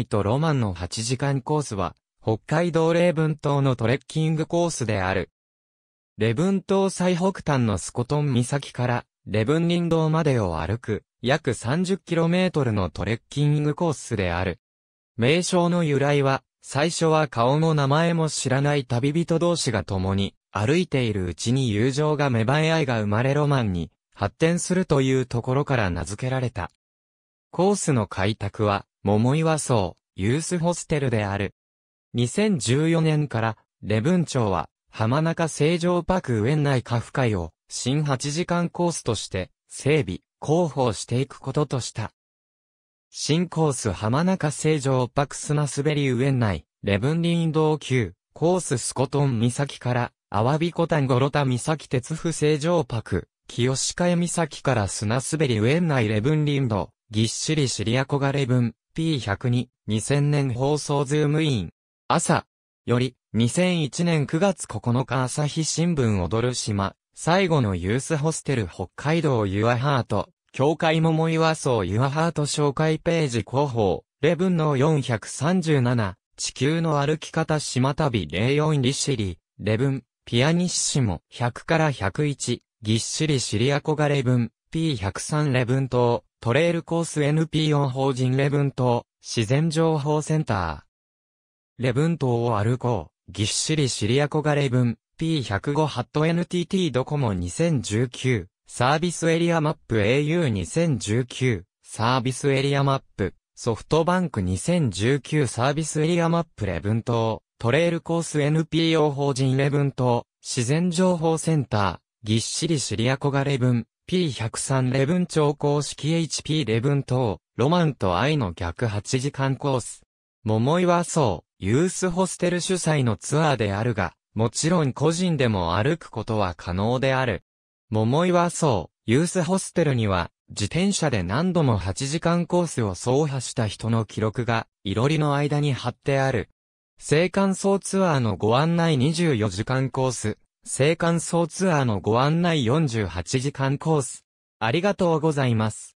イロマンの8時間コースは、北海道礼文島のトレッキングコースである。礼文島最北端のスコトン岬から、礼文林道までを歩く、約 30km のトレッキングコースである。名称の由来は、最初は顔も名前も知らない旅人同士が共に、歩いているうちに友情が芽生え愛が生まれロマンに発展するというところから名付けられた。コースの開拓は、桃岩荘、ユースホステルである。2014年から、レブン町は、浜中成城パーク園内カフ会を、新8時間コースとして、整備、広報していくこととした。新コース浜中成城パクス滑スベリー園内、レブン林道級、コーススコトン岬から、アワビコタンゴロタ岬鉄府成城パク、清鹿江岬から砂滑り園内レブン林道、ぎっしりシリアコガレブン、P102、2000年放送ズームイン。朝、より、2001年9月9日朝日新聞踊る島、最後のユースホステル北海道ユアハート、教会桃岩荘ユアハート紹介ページ広報、レブンの437、地球の歩き方島旅04シリ、レブン、ピアニッシモ100から101、ぎっしりシリアコガレブン、P103 レブン島、トレイルコース NPO 法人レブン島、自然情報センター。レブン島を歩こう、ぎっしりシリアコがレブン、P105 ハット NTT ドコモ2019、サービスエリアマップ AU2019、サービスエリアマップ、ソフトバンク2019サービスエリアマップレブン島、トレイルコース NPO 法人レブン島、自然情報センター、ぎっしりシリアコがレブン、P103 レブン超公式 HP レブン等、ロマンと愛の逆8時間コース。桃岩荘、ユースホステル主催のツアーであるが、もちろん個人でも歩くことは可能である。桃岩荘、ユースホステルには、自転車で何度も8時間コースを走破した人の記録が、いろりの間に貼ってある。青函層ツアーのご案内24時間コース、青函層ツアーのご案内48時間コース。ありがとうございます。